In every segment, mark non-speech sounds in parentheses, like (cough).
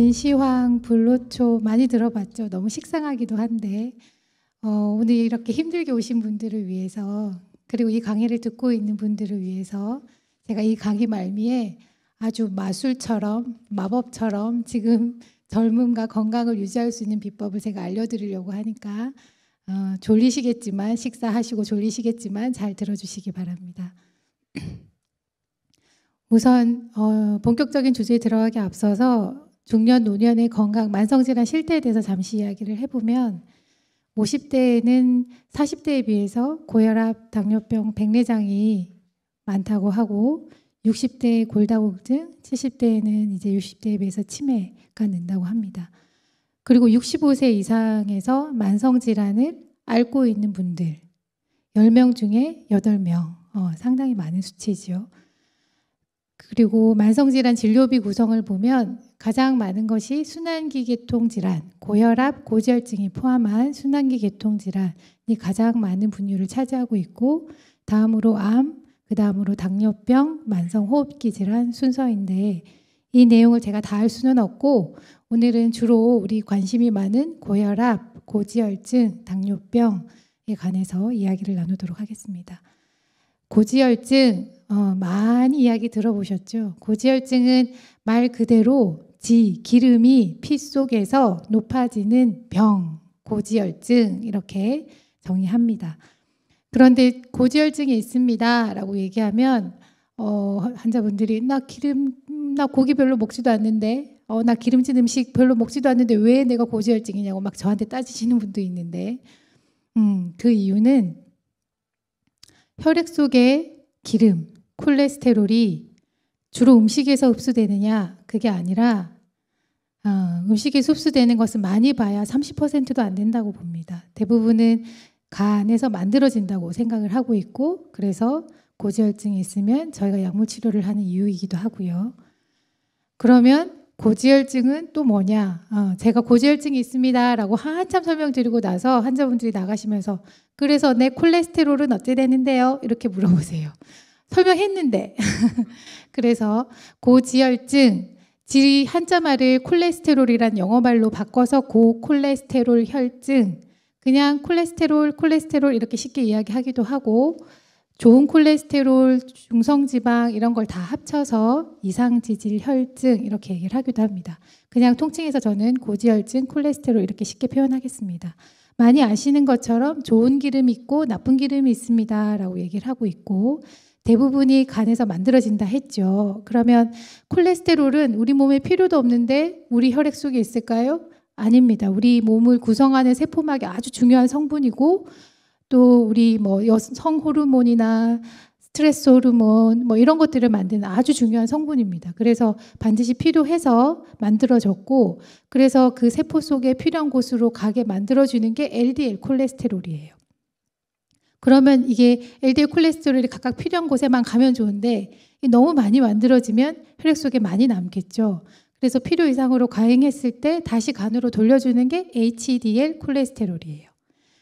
진시황, 불로초 많이 들어봤죠. 너무 식상하기도 한데 어, 오늘 이렇게 힘들게 오신 분들을 위해서 그리고 이 강의를 듣고 있는 분들을 위해서 제가 이 강의 말미에 아주 마술처럼 마법처럼 지금 젊음과 건강을 유지할 수 있는 비법을 제가 알려드리려고 하니까 어, 졸리시겠지만 식사하시고 졸리시겠지만 잘 들어주시기 바랍니다. 우선 어, 본격적인 주제에 들어가기 앞서서 중년 노년의 건강 만성질환 실태에 대해서 잠시 이야기를 해보면 50대에는 40대에 비해서 고혈압, 당뇨병, 백내장이 많다고 하고 60대 에 골다공증, 70대에는 이제 60대에 비해서 치매가 는다고 합니다. 그리고 65세 이상에서 만성질환을 앓고 있는 분들 10명 중에 8명, 어, 상당히 많은 수치지요. 그리고 만성질환 진료비 구성을 보면 가장 많은 것이 순환기 계통 질환, 고혈압, 고지혈증이 포함한 순환기 계통 질환이 가장 많은 분류를 차지하고 있고 다음으로 암, 그 다음으로 당뇨병, 만성호흡기 질환 순서인데 이 내용을 제가 다 할 수는 없고 오늘은 주로 우리 관심이 많은 고혈압, 고지혈증, 당뇨병에 관해서 이야기를 나누도록 하겠습니다. 고지혈증 어, 많이 이야기 들어보셨죠? 고지혈증은 말 그대로 지, 기름이 피 속에서 높아지는 병, 고지혈증 이렇게 정의합니다. 그런데 고지혈증이 있습니다라고 얘기하면 어, 환자분들이 나 기름 나 고기 별로 먹지도 않는데 어, 나 기름진 음식 별로 먹지도 않는데 왜 내가 고지혈증이냐고 막 저한테 따지시는 분도 있는데 음, 그 이유는 혈액 속에 기름, 콜레스테롤이 주로 음식에서 흡수되느냐 그게 아니라 어, 음식에서 흡수되는 것은 많이 봐야 30%도 안 된다고 봅니다. 대부분은 간에서 만들어진다고 생각을 하고 있고 그래서 고지혈증이 있으면 저희가 약물 치료를 하는 이유이기도 하고요. 그러면 고지혈증은 또 뭐냐? 어, 제가 고지혈증이 있습니다라고 한참 설명드리고 나서 환자분들이 나가시면서 그래서 내 콜레스테롤은 어찌 되는데요? 이렇게 물어보세요. 설명했는데. (laughs) 그래서 고지혈증, 지 한자말을 콜레스테롤이란 영어말로 바꿔서 고콜레스테롤 혈증, 그냥 콜레스테롤, 콜레스테롤 이렇게 쉽게 이야기하기도 하고, 좋은 콜레스테롤, 중성지방 이런 걸 다 합쳐서 이상지질 혈증 이렇게 얘기를 하기도 합니다. 그냥 통칭해서 저는 고지혈증, 콜레스테롤 이렇게 쉽게 표현하겠습니다. 많이 아시는 것처럼 좋은 기름이 있고 나쁜 기름이 있습니다라고 얘기를 하고 있고 대부분이 간에서 만들어진다 했죠. 그러면 콜레스테롤은 우리 몸에 필요도 없는데 우리 혈액 속에 있을까요? 아닙니다. 우리 몸을 구성하는 세포막의 아주 중요한 성분이고 또 우리 뭐 여성 호르몬이나 스트레스 호르몬 뭐 이런 것들을 만드는 아주 중요한 성분입니다. 그래서 반드시 필요해서 만들어졌고 그래서 그 세포 속에 필요한 곳으로 가게 만들어 주는 게 LDL 콜레스테롤이에요. 그러면 이게 LDL 콜레스테롤이 각각 필요한 곳에만 가면 좋은데 너무 많이 만들어지면 혈액 속에 많이 남겠죠. 그래서 필요 이상으로 과잉했을 때 다시 간으로 돌려주는 게 HDL 콜레스테롤이에요.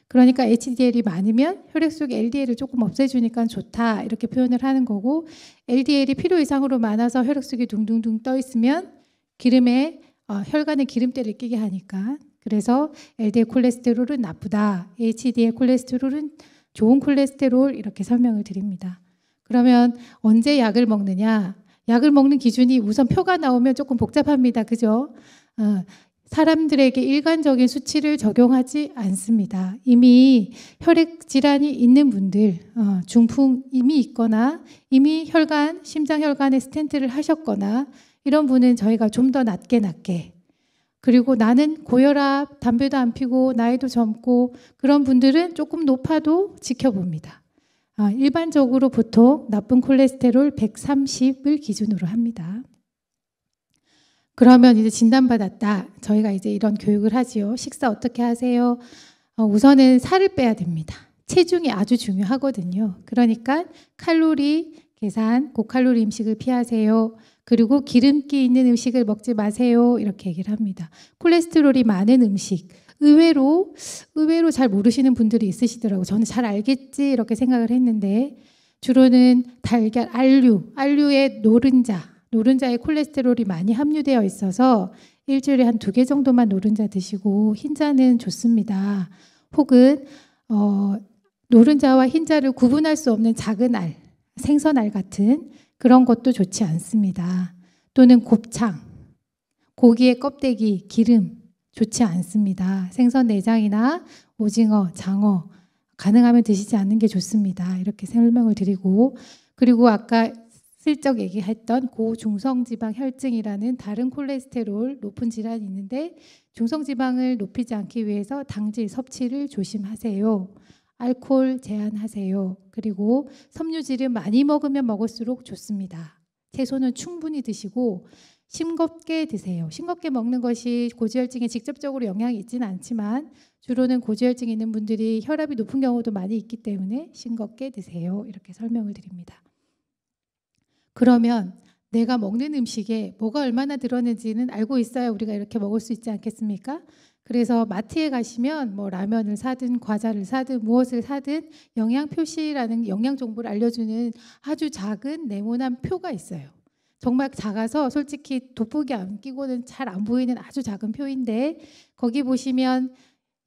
그러니까 HDL이 많으면 혈액 속에 LDL을 조금 없애주니까 좋다 이렇게 표현을 하는 거고 LDL이 필요 이상으로 많아서 혈액 속에 둥둥둥 떠 있으면 기름에 어, 혈관에 기름때를 끼게 하니까 그래서 LDL 콜레스테롤은 나쁘다, HDL 콜레스테롤은 좋은 콜레스테롤 이렇게 설명을 드립니다. 그러면 언제 약을 먹느냐? 약을 먹는 기준이 우선 표가 나오면 조금 복잡합니다. 그죠? 어, 사람들에게 일관적인 수치를 적용하지 않습니다. 이미 혈액 질환이 있는 분들, 어, 중풍 이미 있거나 이미 혈관, 심장혈관에 스탠트를 하셨거나 이런 분은 저희가 좀 더 낮게 낮게 그리고 나는 고혈압, 담배도 안 피고 나이도 젊고 그런 분들은 조금 높아도 지켜봅니다. 아, 일반적으로 보통 나쁜 콜레스테롤 130을 기준으로 합니다. 그러면 이제 진단받았다. 저희가 이제 이런 교육을 하지요. 식사 어떻게 하세요? 어, 우선은 살을 빼야 됩니다. 체중이 아주 중요하거든요. 그러니까 칼로리 계산, 고칼로리 음식을 피하세요. 그리고 기름기 있는 음식을 먹지 마세요. 이렇게 얘기를 합니다. 콜레스테롤이 많은 음식. 의외로, 의외로 잘 모르시는 분들이 있으시더라고요. 저는 잘 알겠지. 이렇게 생각을 했는데, 주로는 달걀, 알류, 알류의 노른자, 노른자에 콜레스테롤이 많이 함유되어 있어서 일주일에 한 두 개 정도만 노른자 드시고 흰자는 좋습니다. 혹은 어, 노른자와 흰자를 구분할 수 없는 작은 알, 생선알 같은 그런 것도 좋지 않습니다. 또는 곱창, 고기의 껍데기, 기름 좋지 않습니다. 생선 내장이나 오징어, 장어 가능하면 드시지 않는 게 좋습니다. 이렇게 설명을 드리고 그리고 아까 슬쩍 얘기했던 고중성지방 혈증이라는 다른 콜레스테롤 높은 질환이 있는데 중성지방을 높이지 않기 위해서 당질 섭취를 조심하세요. 알코올 제한하세요. 그리고 섬유질을 많이 먹으면 먹을수록 좋습니다. 채소는 충분히 드시고 싱겁게 드세요. 싱겁게 먹는 것이 고지혈증에 직접적으로 영향이 있지는 않지만 주로는 고지혈증 있는 분들이 혈압이 높은 경우도 많이 있기 때문에 싱겁게 드세요. 이렇게 설명을 드립니다. 그러면 내가 먹는 음식에 뭐가 얼마나 들었는지는 알고 있어야 우리가 이렇게 먹을 수 있지 않겠습니까? 그래서 마트에 가시면 뭐 라면을 사든 과자를 사든 무엇을 사든 영양 표시라는 영양 정보를 알려주는 아주 작은 네모난 표가 있어요. 정말 작아서 솔직히 돋보기 안 끼고는 잘 안 보이는 아주 작은 표인데 거기 보시면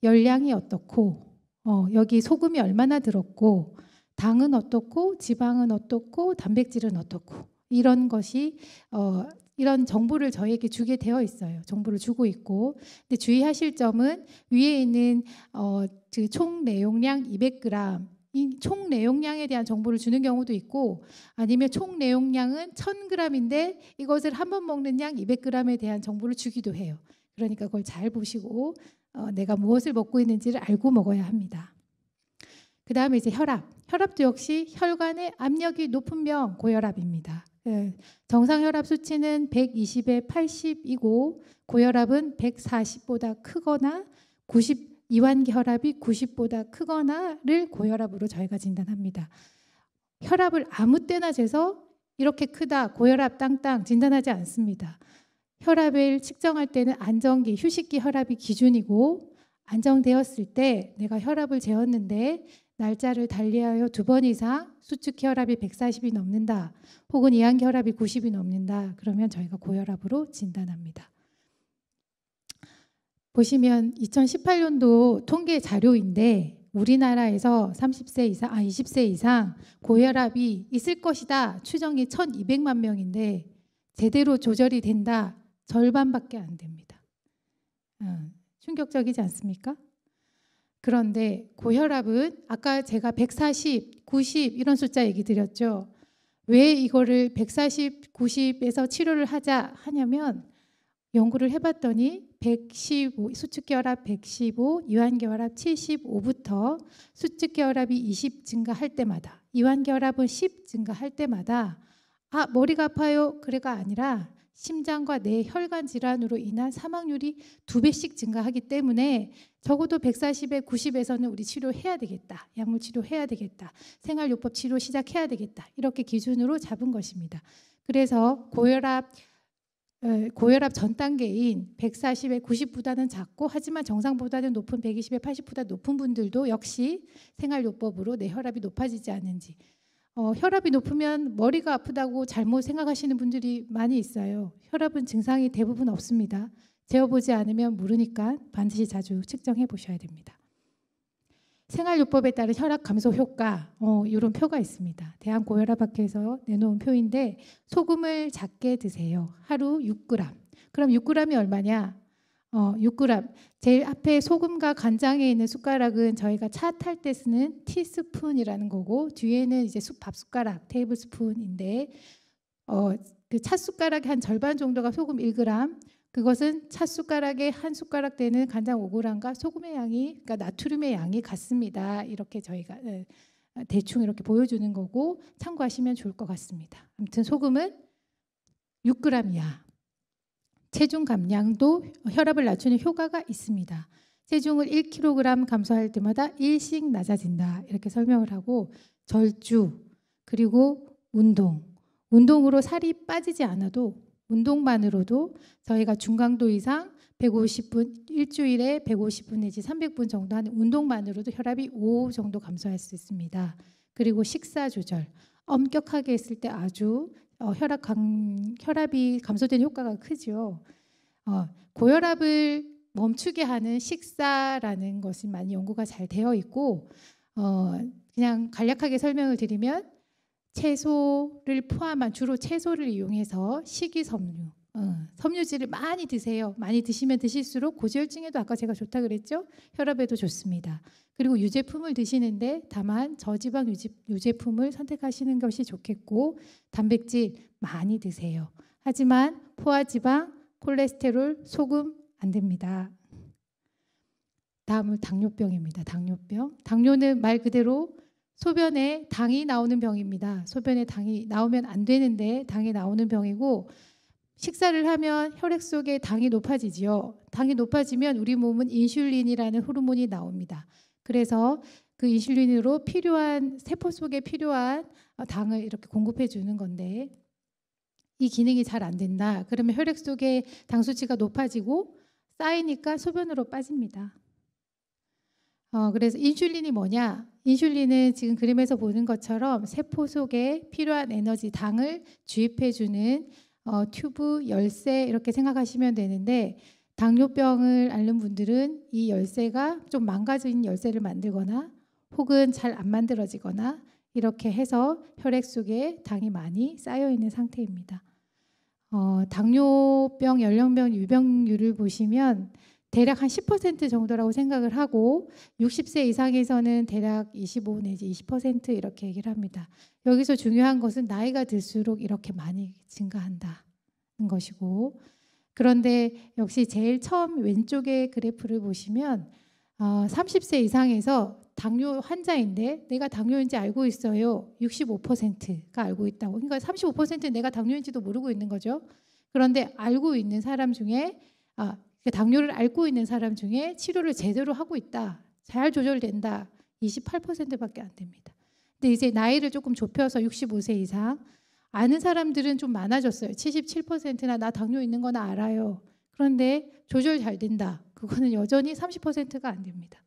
열량이 어떻고 어, 여기 소금이 얼마나 들었고 당은 어떻고 지방은 어떻고 단백질은 어떻고 이런 것이 어, 이런 정보를 저에게 희 주게 되어 있어요. 정보를 주고 있고. 근데 주의하실 점은 위에 있는 어, 그 총 내용량 200g 총 내용량에 대한 정보를 주는 경우도 있고 아니면 총 내용량은 1000g인데 이것을 한번 먹는 양 200g에 대한 정보를 주기도 해요. 그러니까 그걸 잘 보시고 어, 내가 무엇을 먹고 있는지를 알고 먹어야 합니다. 그 다음에 이제 혈압. 혈압도 역시 혈관의 압력이 높은 병 고혈압입니다. 네, 예, 정상 혈압 수치는 120에 80이고 고혈압은 140보다 크거나 90 이완 혈압이 90보다 크거나를 고혈압으로 저희가 진단합니다. 혈압을 아무 때나 재서 이렇게 크다 고혈압 땅땅 진단하지 않습니다. 혈압을 측정할 때는 안정기 휴식기 혈압이 기준이고 안정되었을 때 내가 혈압을 재었는데 날짜를 달리하여 두 번 이상 수축 혈압이 140이 넘는다. 혹은 이항 혈압이 90이 넘는다. 그러면 저희가 고혈압으로 진단합니다. 보시면 2018년도 통계 자료인데 우리나라에서 30세 이상, 아 20세 이상 고혈압이 있을 것이다. 추정이 1,200만 명인데 제대로 조절이 된다. 절반밖에 안 됩니다. 아, 충격적이지 않습니까? 그런데 고혈압은 아까 제가 140, 90 이런 숫자 얘기 드렸죠. 왜 이거를 140, 90에서 치료를 하자 하냐면 연구를 해봤더니 115, 수축결합 115, 이완결합 75부터 수축결합이 20 증가할 때마다, 이완결합은 10 증가할 때마다 아 머리가 아파요 그래가 아니라 심장과 뇌 혈관 질환으로 인한 사망률이 두 배씩 증가하기 때문에 적어도 140에 90에서는 우리 치료해야 되겠다. 약물 치료해야 되겠다. 생활요법 치료 시작해야 되겠다. 이렇게 기준으로 잡은 것입니다. 그래서 고혈압 어, 고혈압 전 단계인 140에 90보다는 작고 하지만 정상보다는 높은 120에 80보다 높은 분들도 역시 생활요법으로 내 혈압이 높아지지 않는지 어, 혈압이 높으면 머리가 아프다고 잘못 생각하시는 분들이 많이 있어요. 혈압은 증상이 대부분 없습니다. 재어보지 않으면 모르니까 반드시 자주 측정해 보셔야 됩니다. 생활요법에 따른 혈압 감소 효과 어, 이런 표가 있습니다. 대한고혈압학회에서 내놓은 표인데 소금을 작게 드세요. 하루 6g. 그럼 6g이 얼마냐? 어, 6g. 제일 앞에 소금과 간장에 있는 숟가락은 저희가 차 탈 때 쓰는 티스푼이라는 거고 뒤에는 이제 밥 숟가락, 테이블 스푼인데 어, 그차 숟가락 한 절반 정도가 소금 1g, 그것은 찻숟가락에 한 숟가락 되는 간장 5g과 소금의 양이 그러니까 나트륨의 양이 같습니다. 이렇게 저희가 네, 대충 이렇게 보여주는 거고 참고하시면 좋을 것 같습니다. 아무튼 소금은 6g 이하. 체중 감량도 혈압을 낮추는 효과가 있습니다. 체중을 1kg 감소할 때마다 일씩 낮아진다. 이렇게 설명을 하고 절주 그리고 운동 운동으로 살이 빠지지 않아도 운동만으로도 저희가 중강도 이상 150분 일주일에 150분 내지 300분 정도 하는 운동만으로도 혈압이 5 정도 감소할 수 있습니다. 그리고 식사 조절 엄격하게 했을 때 아주 어, 혈압 강, 혈압이 감소되는 효과가 크죠. 어, 고혈압을 멈추게 하는 식사라는 것이 많이 연구가 잘 되어 있고 어, 그냥 간략하게 설명을 드리면 채소를 포함한 주로 채소를 이용해서 식이섬유 어, 섬유질을 많이 드세요. 많이 드시면 드실수록 고지혈증에도 아까 제가 좋다 그랬죠? 혈압에도 좋습니다. 그리고 유제품을 드시는데 다만 저지방 유지, 유제품을 선택하시는 것이 좋겠고 단백질 많이 드세요. 하지만 포화지방, 콜레스테롤, 소금 안 됩니다. 다음은 당뇨병입니다. 당뇨병. 당뇨는 말 그대로 소변에 당이 나오는 병입니다. 소변에 당이 나오면 안 되는데 당이 나오는 병이고 식사를 하면 혈액 속에 당이 높아지지요. 당이 높아지면 우리 몸은 인슐린이라는 호르몬이 나옵니다. 그래서 그 인슐린으로 필요한 세포 속에 필요한 어, 당을 이렇게 공급해 주는 건데 이 기능이 잘 안 된다. 그러면 혈액 속에 당 수치가 높아지고 쌓이니까 소변으로 빠집니다. 어, 그래서 인슐린이 뭐냐? 인슐린은 지금 그림에서 보는 것처럼 세포 속에 필요한 에너지 당을 주입해주는 어, 튜브 열쇠 이렇게 생각하시면 되는데 당뇨병을 앓는 분들은 이 열쇠가 좀 망가진 열쇠를 만들거나 혹은 잘 안 만들어지거나 이렇게 해서 혈액 속에 당이 많이 쌓여 있는 상태입니다. 어, 당뇨병 연령별 유병률을 보시면 대략 한 10% 정도라고 생각을 하고 60세 이상에서는 대략 25 내지 20% 이렇게 얘기를 합니다. 여기서 중요한 것은 나이가 들수록 이렇게 많이 증가한다는 것이고 그런데 역시 제일 처음 왼쪽의 그래프를 보시면 어, 30세 이상에서 당뇨 환자인데 내가 당뇨인지 알고 있어요. 65%가 알고 있다고. 그러니까 35%는 내가 당뇨인지도 모르고 있는 거죠. 그런데 알고 있는 사람 중에 아, 그러니까 당뇨를 앓고 있는 사람 중에 치료를 제대로 하고 있다. 잘 조절된다. 28%밖에 안 됩니다. 근데 이제 나이를 조금 좁혀서 65세 이상 아는 사람들은 좀 많아졌어요. 77%나 나 당뇨 있는 거건 알아요. 그런데 조절 잘 된다. 그거는 여전히 30%가 안 됩니다.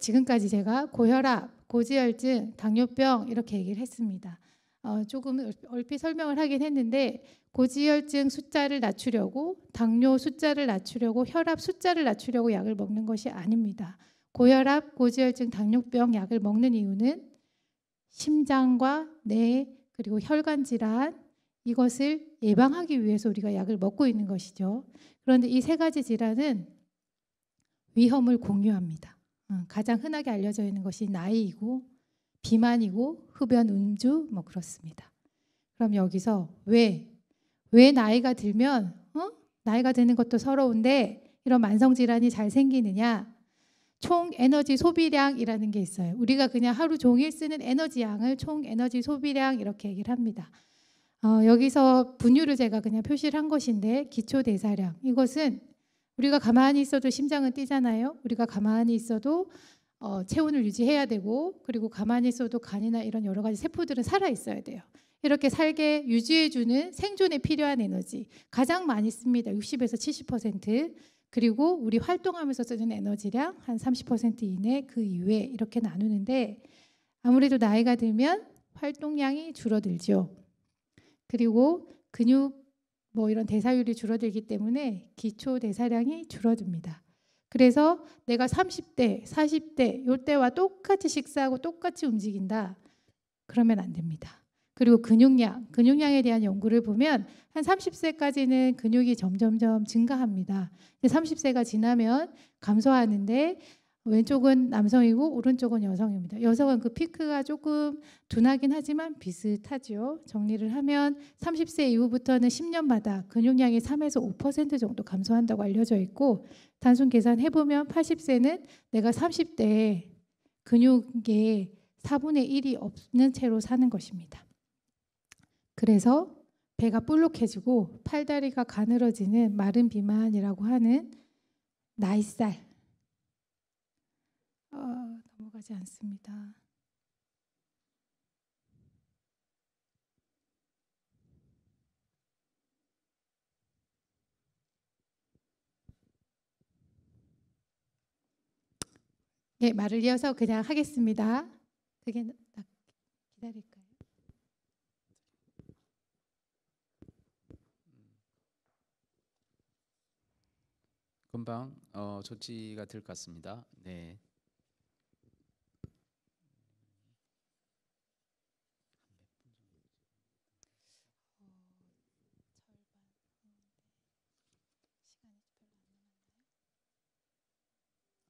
지금까지 제가 고혈압, 고지혈증, 당뇨병 이렇게 얘기를 했습니다. 어, 조금 얼핏 설명을 하긴 했는데 고지혈증 숫자를 낮추려고 당뇨 숫자를 낮추려고 혈압 숫자를 낮추려고 약을 먹는 것이 아닙니다. 고혈압, 고지혈증, 당뇨병 약을 먹는 이유는 심장과 뇌 그리고 혈관 질환 이것을 예방하기 위해서 우리가 약을 먹고 있는 것이죠. 그런데 이 세 가지 질환은 위험을 공유합니다. 어, 가장 흔하게 알려져 있는 것이 나이이고 비만이고 흡연 음주 뭐 그렇습니다. 그럼 여기서 왜왜 나이가 들면 어? 나이가 드는 것도 서러운데 이런 만성 질환이 잘 생기느냐? 총 에너지 소비량이라는 게 있어요. 우리가 그냥 하루 종일 쓰는 에너지 양을 총 에너지 소비량 이렇게 얘기를 합니다. 어, 여기서 분유를 제가 그냥 표시를 한 것인데 기초 대사량 이것은 우리가 가만히 있어도 심장은 뛰잖아요. 우리가 가만히 있어도 어, 체온을 유지해야 되고 그리고 가만히 있어도 간이나 이런 여러 가지 세포들은 살아 있어야 돼요. 이렇게 살게 유지해주는 생존에 필요한 에너지 가장 많이 씁니다. 60에서 70% 그리고 우리 활동하면서 쓰는 에너지량 한 30% 이내 그 이외 이렇게 나누는데 아무래도 나이가 들면 활동량이 줄어들죠. 그리고 근육 뭐 이런 대사율이 줄어들기 때문에 기초 대사량이 줄어듭니다. 그래서 내가 30대, 40대 요때와 똑같이 식사하고 똑같이 움직인다. 그러면 안 됩니다. 그리고 근육량, 근육량에 대한 연구를 보면 한 30세까지는 근육이 점점점 증가합니다. 30세가 지나면 감소하는데 왼쪽은 남성이고 오른쪽은 여성입니다. 여성은 그 피크가 조금 둔하긴 하지만 비슷하죠 정리를 하면 30세 이후부터는 10년마다 근육량이 3에서 5% 정도 감소한다고 알려져 있고 단순 계산해 보면 80세는 내가 30대에 근육의 4분의 1이 없는 채로 사는 것입니다. 그래서 배가 볼록해지고 팔다리가 가늘어지는 마른 비만이라고 하는 나이살. 어, 넘어가지 않습니다. 예, 말을 이어서 그냥 하겠습니다. 그게 기다릴까 금방 어, 조치가 될 것 같습니다. 네.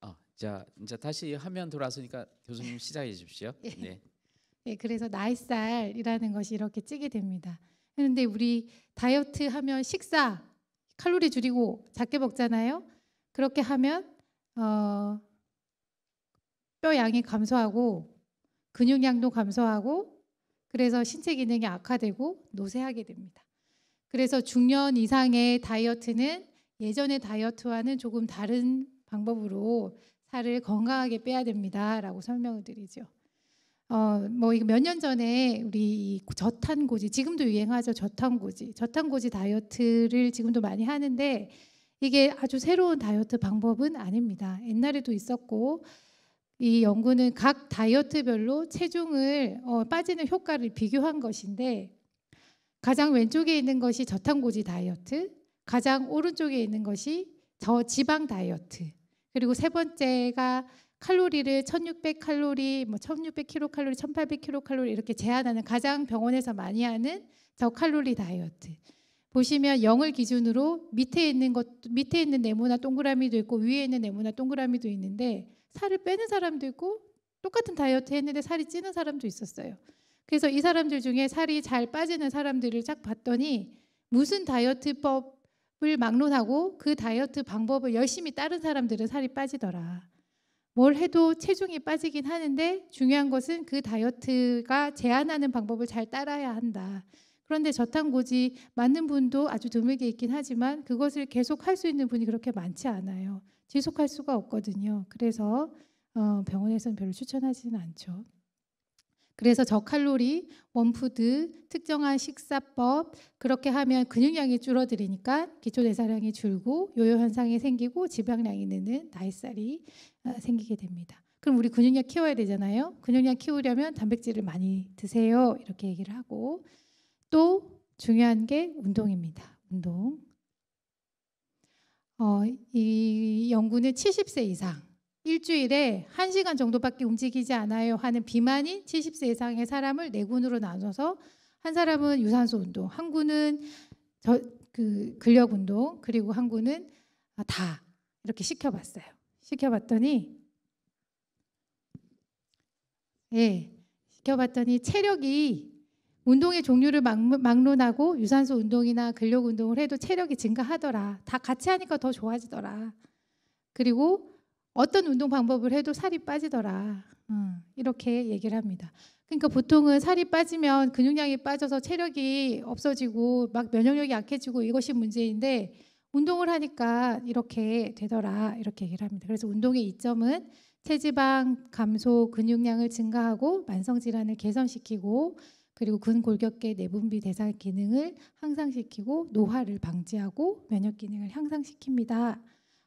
아, 자, 이제 다시 화면 돌아서니까 교수님 (laughs) 시작해 주십시오. 예. 네. 예, 그래서 나이살이라는 것이 이렇게 찌게 됩니다. 그런데 우리 다이어트 하면 식사, 칼로리 줄이고 작게 먹잖아요. 그렇게 하면 어, 뼈 양이 감소하고 근육 량도 감소하고 그래서 신체 기능이 악화되고 노쇠하게 됩니다. 그래서 중년 이상의 다이어트는 예전의 다이어트와는 조금 다른 방법으로 살을 건강하게 빼야 됩니다라고 설명을 드리죠. 어, 뭐 이거 몇 년 전에 우리 저탄고지 지금도 유행하죠 저탄고지 저탄고지 다이어트를 지금도 많이 하는데 이게 아주 새로운 다이어트 방법은 아닙니다. 옛날에도 있었고 이 연구는 각 다이어트별로 체중을 어, 빠지는 효과를 비교한 것인데 가장 왼쪽에 있는 것이 저탄고지 다이어트, 가장 오른쪽에 있는 것이 저지방 다이어트, 그리고 세 번째가 칼로리를 1600 칼로리, 뭐1600 킬로칼로리, 1800 킬로칼로리 이렇게 제한하는 가장 병원에서 많이 하는 저칼로리 다이어트. 보시면 영을 기준으로 밑에 있는 것 밑에 있는 네모나 동그라미도 있고 위에 있는 네모나 동그라미도 있는데 살을 빼는 사람도 있고 똑같은 다이어트 했는데 살이 찌는 사람도 있었어요. 그래서 이 사람들 중에 살이 잘 빠지는 사람들을 쫙 봤더니 무슨 다이어트법을 막론하고 그 다이어트 방법을 열심히 따른 사람들은 살이 빠지더라. 뭘 해도 체중이 빠지긴 하는데 중요한 것은 그 다이어트가 제한하는 방법을 잘 따라야 한다. 그런데 저탄고지 맞는 분도 아주 드물게 있긴 하지만 그것을 계속 할 수 있는 분이 그렇게 많지 않아요. 지속할 수가 없거든요. 그래서 어, 병원에서는 별로 추천하지는 않죠. 그래서 저칼로리, 원푸드, 특정한 식사법 그렇게 하면 근육량이 줄어들으니까 기초대사량이 줄고 요요 현상이 생기고 지방량이 느는 나이살이 어, 생기게 됩니다. 그럼 우리 근육량 키워야 되잖아요. 근육량 키우려면 단백질을 많이 드세요. 이렇게 얘기를 하고 또 중요한 게 운동입니다. 운동. 어, 이 연구는 70세 이상 일주일에 1시간 정도밖에 움직이지 않아요 하는 비만인 70세 이상의 사람을 네 군으로 나눠서 한 사람은 유산소 운동, 한 군은 저, 그 근력 운동, 그리고 한 군은 다 이렇게 시켜봤어요. 시켜봤더니 예, 시켜봤더니 체력이 운동의 종류를 막론하고 유산소 운동이나 근력 운동을 해도 체력이 증가하더라. 다 같이 하니까 더 좋아지더라. 그리고 어떤 운동 방법을 해도 살이 빠지더라. 음, 이렇게 얘기를 합니다. 그러니까 보통은 살이 빠지면 근육량이 빠져서 체력이 없어지고 막 면역력이 약해지고 이것이 문제인데 운동을 하니까 이렇게 되더라. 이렇게 얘기를 합니다. 그래서 운동의 이점은 체지방 감소, 근육량을 증가하고 만성 질환을 개선시키고 그리고 근골격계 내분비 대사 기능을 향상시키고 노화를 방지하고 면역 기능을 향상시킵니다.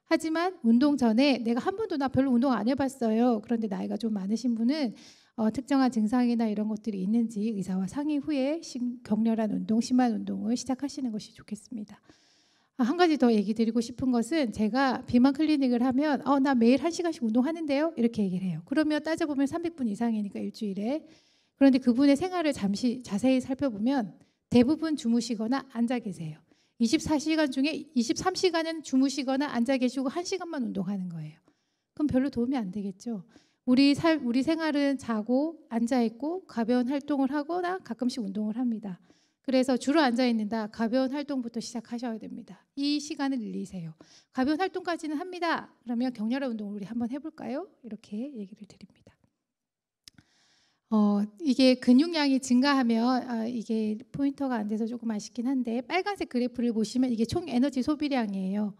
하지만 운동 전에 내가 한 번도 나 별로 운동 안 해봤어요. 그런데 나이가 좀 많으신 분은 어, 특정한 증상이나 이런 것들이 있는지 의사와 상의 후에 심, 격렬한 운동, 심한 운동을 시작하시는 것이 좋겠습니다. 아, 한 가지 더 얘기 드리고 싶은 것은 제가 비만 클리닉을 하면 어, 나 매일 한 시간씩 운동하는데요. 이렇게 얘기를 해요. 그러면 따져보면 300분 이상이니까 일주일에 그런데 그분의 생활을 잠시 자세히 살펴보면 대부분 주무시거나 앉아 계세요. 24시간 중에 23시간은 주무시거나 앉아 계시고 1시간만 운동하는 거예요. 그럼 별로 도움이 안 되겠죠. 우리 살 우리 생활은 자고 앉아 있고 가벼운 활동을 하거나 가끔씩 운동을 합니다. 그래서 주로 앉아 있는다. 가벼운 활동부터 시작하셔야 됩니다. 이 시간을 늘리세요. 가벼운 활동까지는 합니다. 그러면 격렬한 운동을 우리 한번 해볼까요? 이렇게 얘기를 드립니다. 어, 이게 근육량이 증가하면 아, 이게 포인터가 안 돼서 조금 아쉽긴 한데 빨간색 그래프를 보시면 이게 총 에너지 소비량이에요.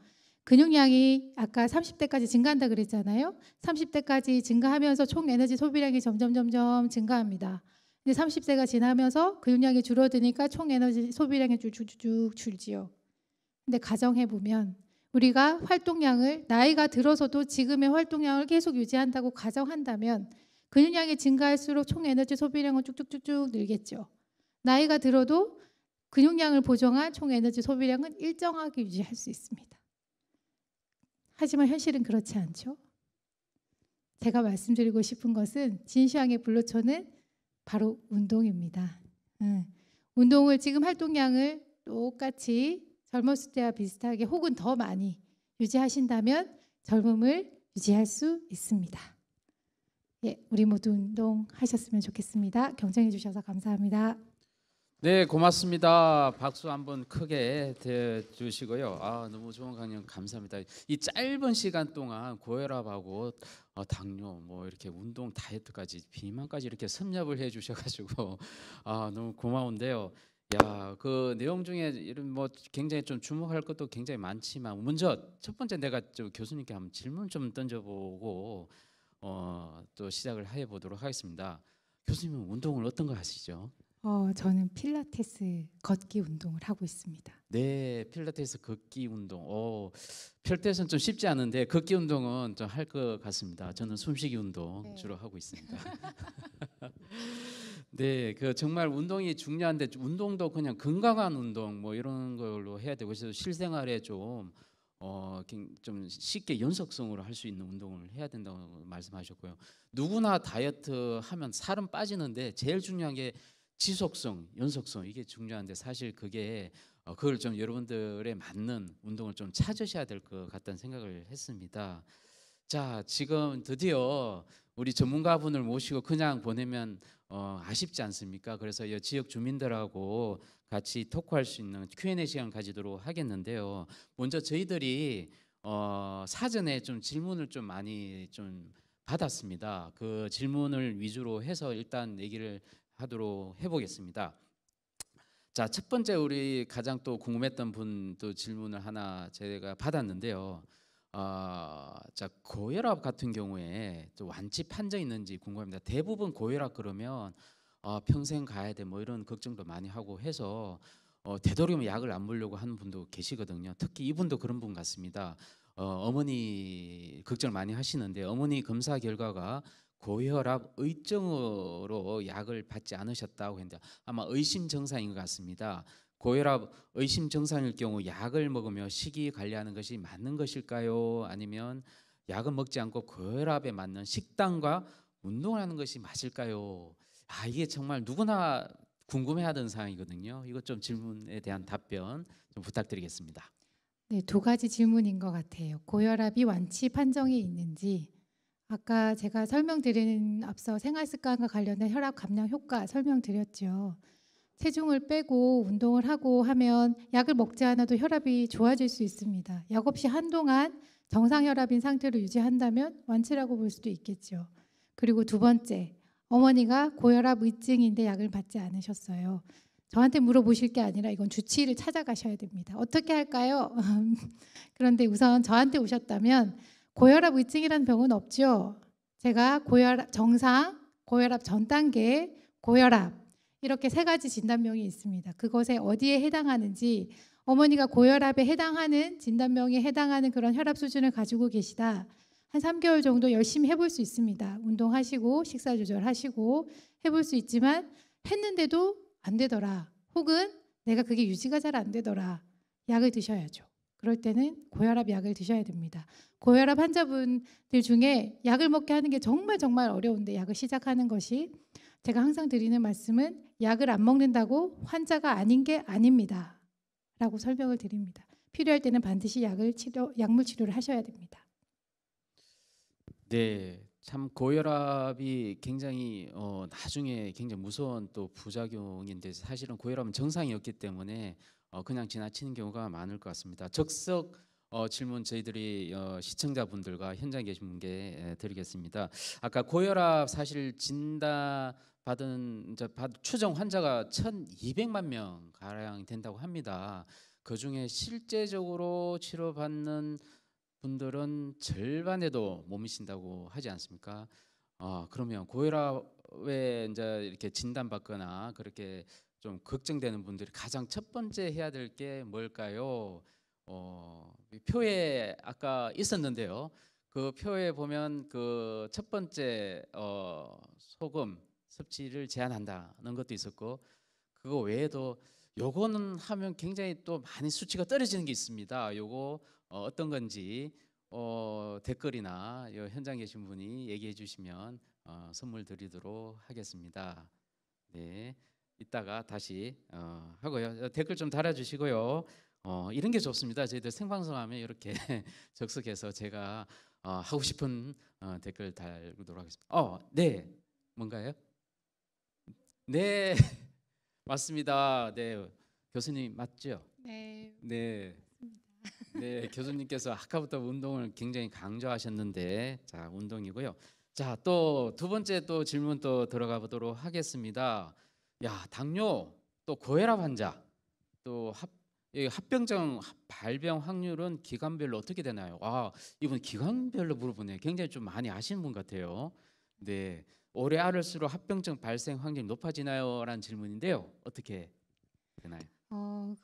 근육량이 아까 30대까지 증가한다 그랬잖아요. 30대까지 증가하면서 총 에너지 소비량이 점점 점점 증가합니다. 근데 30세가 지나면서 근육량이 줄어드니까 총 에너지 소비량이 쭉쭉쭉 줄지요. 근데 가정해 보면 우리가 활동량을 나이가 들어서도 지금의 활동량을 계속 유지한다고 가정한다면 근육량이 증가할수록 총 에너지 소비량은 쭉쭉쭉쭉 늘겠죠. 나이가 들어도 근육량을 보정한 총 에너지 소비량은 일정하게 유지할 수 있습니다. 하지만 현실은 그렇지 않죠. 제가 말씀드리고 싶은 것은 진시황의 블루초는 바로 운동입니다. 응. 예. 운동을 지금 활동량을 똑같이 젊었을 때와 비슷하게 혹은 더 많이 유지하신다면 젊음을 유지할 수 있습니다. 예, 우리 모두 운동하셨으면 좋겠습니다. 경청해 주셔서 감사합니다. 네, 고맙습니다. 박수 한번 크게 대 주시고요. 아, 너무 좋은 강연 감사합니다. 이 짧은 시간 동안 고혈압하고 어, 당뇨 뭐 이렇게 운동 다이어트까지 비만까지 이렇게 섭렵을 해 주셔 가지고 (laughs) 아, 너무 고마운데요. 야, 그 내용 중에 이런 뭐 굉장히 좀 주목할 것도 굉장히 많지만 먼저 첫 번째 내가 좀 교수님께 한번 질문 좀 던져 보고 어, 또 시작을 해 보도록 하겠습니다. 교수님은 운동을 어떤 거 하시죠? 어, 저는 필라테스 걷기 운동을 하고 있습니다. 네, 필라테스 걷기 운동. 어, 필라테스는 좀 쉽지 않은데 걷기 운동은 좀할것 같습니다. 저는 숨쉬기 운동 네. 주로 하고 있습니다. (laughs) 네, 그 정말 운동이 중요한데 운동도 그냥 건강한 운동 뭐 이런 걸로 해야 되고 그래서 실생활에 좀 어, 좀 쉽게 연속성으로 할 수 있는 운동을 해야 된다고 말씀하셨고요. 누구나 다이어트 하면 살은 빠지는데 제일 중요한 게 지속성, 연속성 이게 중요한데 사실 그게 어, 그걸 좀 여러분들의 맞는 운동을 좀 찾으셔야 될 것 같다는 생각을 했습니다. 자, 지금 드디어 우리 전문가분을 모시고 그냥 보내면 어, 아쉽지 않습니까? 그래서 이 지역 주민들하고 같이 토크할 수 있는 Q&A 시간 가지도록 하겠는데요. 먼저 저희들이 어, 사전에 좀 질문을 좀 많이 좀 받았습니다. 그 질문을 위주로 해서 일단 얘기를 하도록 해보겠습니다. 자, 첫 번째 우리 가장 또 궁금했던 분또 질문을 하나 제가 받았는데요. 아, 자 고혈압 같은 경우에 또 완치 판정 있는지 궁금합니다. 대부분 고혈압 그러면 아, 평생 가야 돼 뭐 이런 걱정도 많이 하고 해서 어, 되도록이면 약을 안 물려고 하는 분도 계시거든요. 특히 이분도 그런 분 같습니다. 어, 어머니 걱정 많이 하시는데 어머니 검사 결과가 고혈압 의증으로 약을 받지 않으셨다고 했는데 아마 의심 증상인 것 같습니다. 고혈압 의심 증상일 경우 약을 먹으며 식이 관리하는 것이 맞는 것일까요? 아니면 약은 먹지 않고 고혈압에 맞는 식단과 운동을 하는 것이 맞을까요? 아 이게 정말 누구나 궁금해하던 사항이거든요. 이것 좀 질문에 대한 답변 좀 부탁드리겠습니다. 네, 두 가지 질문인 것 같아요. 고혈압이 완치 판정이 있는지 아까 제가 설명드린 앞서 생활 습관과 관련된 혈압 감량 효과 설명드렸죠. 체중을 빼고 운동을 하고 하면 약을 먹지 않아도 혈압이 좋아질 수 있습니다. 약 없이 한동안 정상 혈압인 상태로 유지한다면 완치라고 볼 수도 있겠죠. 그리고 두 번째, 어머니가 고혈압 의증인데 약을 받지 않으셨어요. 저한테 물어보실 게 아니라 이건 주치의를 찾아가셔야 됩니다. 어떻게 할까요? (laughs) 그런데 우선 저한테 오셨다면 고혈압 의증이라는 병은 없죠. 제가 고혈압 정상, 고혈압 전 단계, 고혈압 이렇게 세 가지 진단명이 있습니다. 그것에 어디에 해당하는지 어머니가 고혈압에 해당하는 진단명에 해당하는 그런 혈압 수준을 가지고 계시다. 한 3개월 정도 열심히 해볼 수 있습니다. 운동하시고 식사 조절하시고 해볼 수 있지만 했는데도 안 되더라. 혹은 내가 그게 유지가 잘 안 되더라. 약을 드셔야죠. 그럴 때는 고혈압 약을 드셔야 됩니다. 고혈압 환자분들 중에 약을 먹게 하는 게 정말 정말 어려운데 약을 시작하는 것이 제가 항상 드리는 말씀은 약을 안 먹는다고 환자가 아닌 게 아닙니다. 라고 설명을 드립니다. 필요할 때는 반드시 약을 치료, 약물 치료를 하셔야 됩니다. 네, 참 고혈압이 굉장히 어, 나중에 굉장히 무서운 또 부작용인데 사실은 고혈압은 정상이었기 때문에 어, 그냥 지나치는 경우가 많을 것 같습니다. 적석 어, 질문 저희들이 어, 시청자분들과 현장에 계신 분께 드리겠습니다. 아까 고혈압 사실 진단 받은 이제 받, 추정 환자가 1,200만 명 가량이 된다고 합니다. 그 중에 실제적으로 치료받는 분들은 절반에도 몸이 신다고 하지 않습니까? 아 그러면 고혈압에 이제 이렇게 진단받거나 그렇게 좀 걱정되는 분들이 가장 첫 번째 해야 될 게 뭘까요? 어, 표에 아까 있었는데요. 그 표에 보면 그 첫 번째 어, 소금 섭취를 제한한다는 것도 있었고 그거 외에도 요거는 하면 굉장히 또 많이 수치가 떨어지는 게 있습니다. 요거 어, 떤 건지 어, 댓글이나 요 현장 계신 분이 얘기해 주시면 어, 선물 드리도록 하겠습니다. 네, 이따가 다시 어, 하고요. 어, 댓글 좀 달아주시고요. 어, 이런 게 좋습니다. 저희들 생방송하면 이렇게 (laughs) 적석해서 제가 어, 하고 싶은 어, 댓글 달도록 하겠습니다. 어, 네, 뭔가요? 네, (laughs) 맞습니다. 네, 교수님 맞죠? 네. 네. 맞습 네, 교수님께서 아까부터 운동을 굉장히 강조하셨는데, 자 운동이고요. 자 또 두 번째 또 질문 또 들어가 보도록 하겠습니다. 야 당뇨 또 고혈압 환자 또 합, 합병증 발병 확률은 기관별로 어떻게 되나요? 아 이분 기관별로 물어보네요. 굉장히 좀 많이 아시는 분 같아요. 네. 올해 앓을수록 합병증 발생 확률이 높아지나요? 라는 질문인데요. 어떻게 되나요? 어,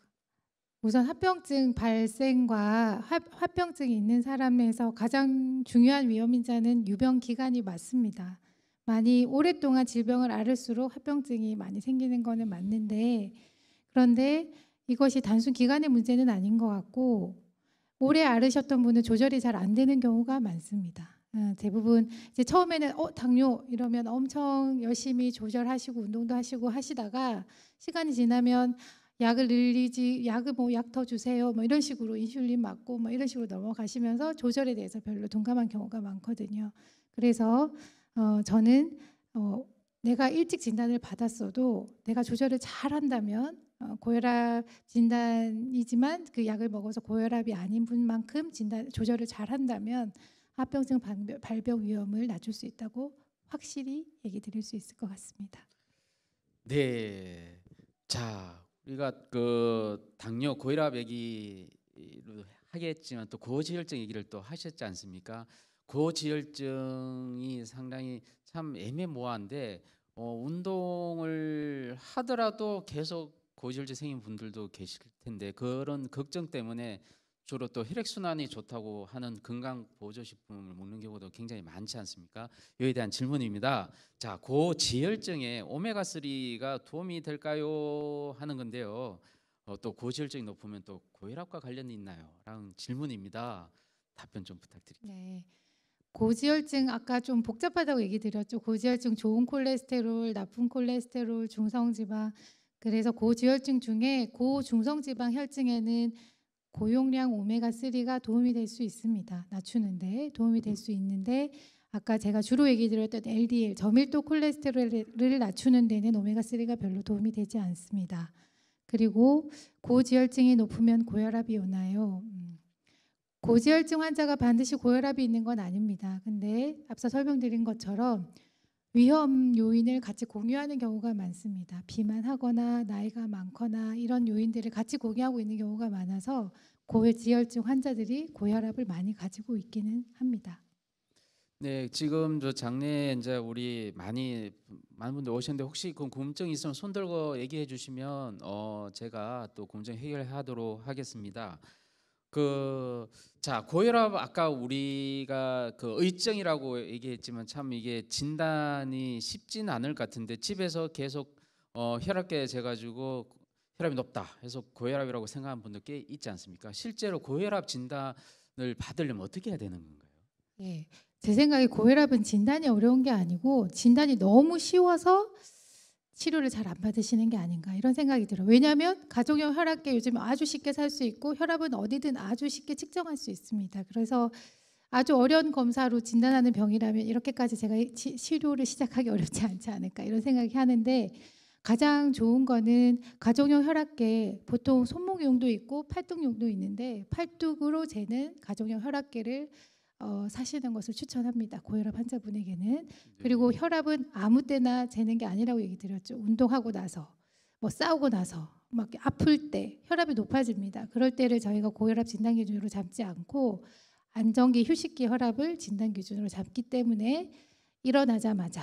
우선 합병증 발생과 합, 병증이 있는 사람에서 가장 중요한 위험인자는 유병 기간이 맞습니다. 많이 오랫동안 질병을 앓을수록 합병증이 많이 생기는 거는 맞는데 그런데 이것이 단순 기간의 문제는 아닌 것 같고 오래 앓으셨던 분은 조절이 잘 안 되는 경우가 많습니다. 어, 대부분 이제 처음에는 어 당뇨 이러면 엄청 열심히 조절하시고 운동도 하시고 하시다가 시간이 지나면 약을 늘리지 약을 뭐 약 더 주세요 뭐 이런 식으로 인슐린 맞고 뭐 이런 식으로 넘어가시면서 조절에 대해서 별로 동감한 경우가 많거든요. 그래서 어 저는 어 내가 일찍 진단을 받았어도 내가 조절을 잘 한다면 어, 고혈압 진단이지만 그 약을 먹어서 고혈압이 아닌 분만큼 진단 조절을 잘 한다면 합병증 발병 위험을 낮출 수 있다고 확실히 얘기 드릴 수 있을 것 같습니다. 네. 자, 우리가 그 당뇨 고혈압 얘기로 하겠지만 또 고지혈증 얘기를 또 하셨지 않습니까? 고지혈증이 상당히 참 애매모호한데 어, 운동을 하더라도 계속 고지혈증 생긴 분들도 계실 텐데 그런 걱정 때문에 주로 또 혈액순환이 좋다고 하는 건강 보조식품을 먹는 경우도 굉장히 많지 않습니까? 여기에 대한 질문입니다. 자, 고지혈증에 오메가3가 도움이 될까요? 하는 건데요. 어, 또 고지혈증이 높으면 또 고혈압과 관련이 있나요? 라는 질문입니다. 답변 좀부탁드릴게요 네. 고지혈증 아까 좀 복잡하다고 얘기 드렸죠. 고지혈증 좋은 콜레스테롤, 나쁜 콜레스테롤, 중성지방. 그래서 고지혈증 중에 고중성지방 혈증에는 고용량 오메가3가 도움이 될 수 있습니다. 낮추는데 도움이 될 수 있는데 아까 제가 주로 얘기 드렸던 LDL 저밀도 콜레스테롤을 낮추는 데는 오메가3가 별로 도움이 되지 않습니다. 그리고 고지혈증이 높으면 고혈압이 오나요? 음. 고지혈증 환자가 반드시 고혈압이 있는 건 아닙니다. 근데 앞서 설명드린 것처럼 위험 요인을 같이 공유하는 경우가 많습니다. 비만하거나 나이가 많거나 이런 요인들을 같이 공유하고 있는 경우가 많아서 고지혈증 환자들이 고혈압을 많이 가지고 있기는 합니다. 네, 지금 저 장례 이제 우리 많이 많은 분들 오셨는데 혹시 그 궁금증 있으면 손 들고 얘기해 주시면 어 제가 또 궁금증 해결하도록 하겠습니다. 그자 고혈압 아까 우리가 그 의증이라고 얘기했지만 참 이게 진단이 쉽진 않을 것 같은데 집에서 계속 어, 혈압계 재가지고 혈압이 높다 해서 고혈압이라고 생각하는 분들 꽤 있지 않습니까? 실제로 고혈압 진단을 받으려면 어떻게 해야 되는 건가요? 예, 제 생각에 고혈압은 진단이 어려운 게 아니고 진단이 너무 쉬워서 치료를 잘 안 받으시는 게 아닌가 이런 생각이 들어요. 왜냐하면 가족형 혈압계 요즘 아주 쉽게 살 수 있고 혈압은 어디든 아주 쉽게 측정할 수 있습니다. 그래서 아주 어려운 검사로 진단하는 병이라면 이렇게까지 제가 치, 치료를 시작하기 어렵지 않지 않을까 이런 생각이 하는데 가장 좋은 거는 가족형 혈압계 보통 손목용도 있고 팔뚝용도 있는데 팔뚝으로 재는 가족형 혈압계를 어, 사시는 것을 추천합니다. 고혈압 환자분에게는 그리고 혈압은 아무 때나 재는 게 아니라고 얘기 드렸죠. 운동하고 나서 뭐 싸우고 나서 막 아플 때 혈압이 높아집니다. 그럴 때를 저희가 고혈압 진단 기준으로 잡지 않고 안정기 휴식기 혈압을 진단 기준으로 잡기 때문에 일어나자마자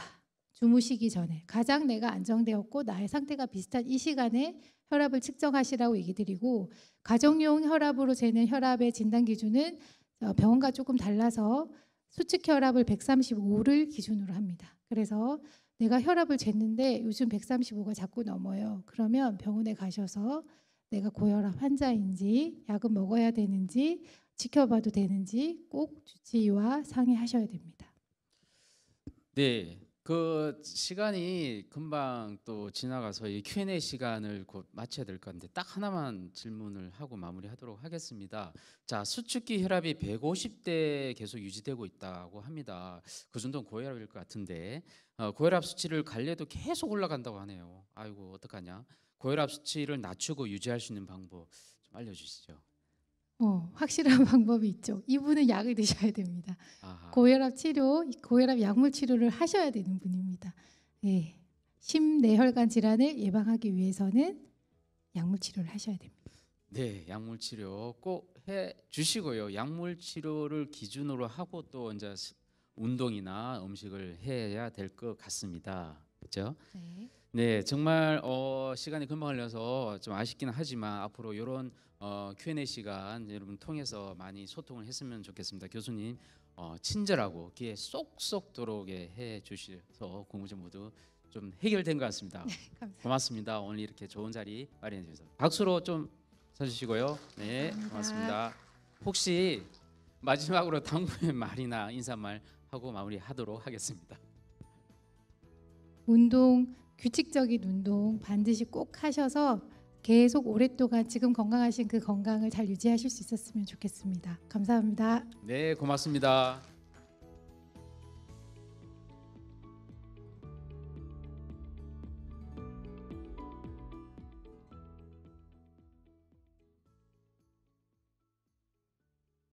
주무시기 전에 가장 내가 안정되었고 나의 상태가 비슷한 이 시간에 혈압을 측정하시라고 얘기 드리고 가정용 혈압으로 재는 혈압의 진단 기준은 어, 병원과 조금 달라서 수치 혈압을 135를 기준으로 합니다. 그래서 내가 혈압을 쟀는데 요즘 135가 자꾸 넘어요. 그러면 병원에 가셔서 내가 고혈압 환자인지 약은 먹어야 되는지 지켜봐도 되는지 꼭 주치의와 상의하셔야 됩니다. 네, 그 시간이 금방 또 지나가서 이 Q&A 시간을 곧 마쳐야 될 건데 딱 하나만 질문을 하고 마무리하도록 하겠습니다. 자, 수축기 혈압이 150대 계속 유지되고 있다고 합니다. 그 정도는 고혈압일 것 같은데 어, 고혈압 수치를 관리해도 계속 올라간다고 하네요. 아이고 어떡하냐? 고혈압 수치를 낮추고 유지할 수 있는 방법 좀 알려주시죠. 어, 확실한 (laughs) 방법이 있죠. 이분은 약을 드셔야 됩니다. 아하. 고혈압 치료, 고혈압 약물 치료를 하셔야 되는 분입니다. 예. 심내혈관 질환을 예방하기 위해서는 약물 치료를 하셔야 됩니다. 네, 약물 치료 꼭 해 주시고요. 약물 치료를 기준으로 하고 또 이제 운동이나 음식을 해야 될 것 같습니다. 그렇죠? 네. 네, 정말 어, 시간이 금방 흘려서 좀 아쉽긴 하지만 앞으로 이런 어, Q&A 시간 여러분 통해서 많이 소통을 했으면 좋겠습니다. 교수님 어, 친절하고 귀에 쏙쏙 들어오게 해 주셔서 공부전 모두 좀 해결된 것 같습니다. (laughs) 네, 고맙습니다. 오늘 이렇게 좋은 자리 마련해 주셔서 박수로 좀 쳐주시고요. 네, 감사합니다. 고맙습니다. 혹시 마지막으로 당부의 (laughs) 말이나 인사말 하고 마무리하도록 하겠습니다. 운동 규칙적인 운동 반드시 꼭 하셔서 계속 오랫동안 지금 건강하신 그 건강을 잘 유지하실 수 있었으면 좋겠습니다. 감사합니다. 네, 고맙습니다.